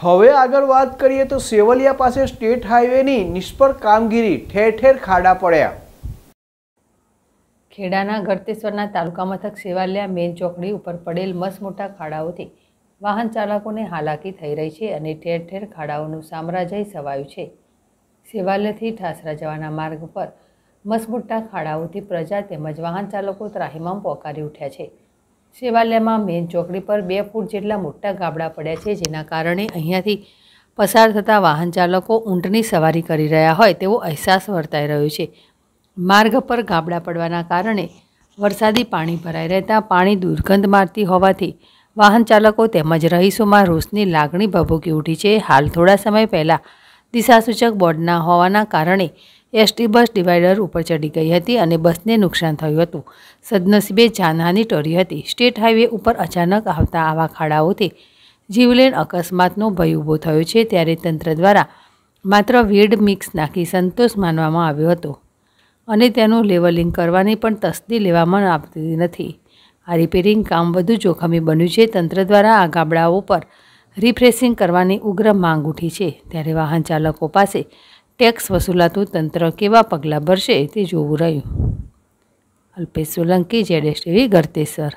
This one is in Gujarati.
હવે આગળ વાત કરીએ તો સેવલિયા પાસે સ્ટેટ હાઈવેની નિષ્ફળ કામગીરી ઠેર ઠેર ખાડા પડ્યા ખેડાના ગળતેશ્વરના તાલુકા મથક સેવાલિયા મેન ચોકડી ઉપર પડેલ મસમોટા ખાડાઓથી વાહન ચાલકોને હાલાકી થઈ રહી છે અને ઠેર ઠેર ખાડાઓનું સામ્રાજ્ય સવાયું છે સેવાલિયાથી ઠાસરા જવાના માર્ગ પર મસમોટા ખાડાઓથી પ્રજા તેમજ વાહન ચાલકો ત્રાહિમામ પોકારી ઉઠ્યા છે શિવાલયમાં મેન ચોકડી પર બે ફૂટ જેટલા મોટા ગાબડા પડ્યા છે જેના કારણે અહીંયાથી પસાર થતા વાહન ચાલકો ઊંટની સવારી કરી રહ્યા હોય તેવો અહેસાસ વર્તાઈ રહ્યો છે માર્ગ પર ગાબડા પડવાના કારણે વરસાદી પાણી ભરાઈ રહેતા પાણી દુર્ગંધ મારતી હોવાથી વાહન ચાલકો તેમજ રહીશોમાં રોષની લાગણી ભભૂકી ઉઠી છે હાલ થોડા સમય પહેલાં દિશાસૂચક બોર્ડના હોવાના કારણે એસટી બસ ડિવાઈડર ઉપર ચડી ગઈ હતી અને બસને નુકસાન થયું હતું સદનસીબે જાનહાની ટળી હતી સ્ટેટ હાઈવે ઉપર અચાનક આવતા આવા ખાડાઓથી જીવલેણ અકસ્માતનો ભય ઊભો થયો છે ત્યારે તંત્ર દ્વારા માત્ર વેડ મિક્સ નાખી સંતોષ માનવામાં આવ્યો હતો અને તેનું લેવલિંગ કરવાની પણ તસ્દી લેવામાં આવતી નથી આ રિપેરિંગ કામ વધુ જોખમી બન્યું છે તંત્ર દ્વારા આ ગાબડાઓ પર રિફ્રેશિંગ કરવાની ઉગ્ર માંગ ઉઠી છે ત્યારે વાહન ચાલકો પાસે ટેક્સ વસૂલાતું તંત્ર કેવા પગલાં ભરશે તે જોવું રહ્યું અલ્પેશ સોલંકી જેડેશ ટીવી ગરતેશ્વર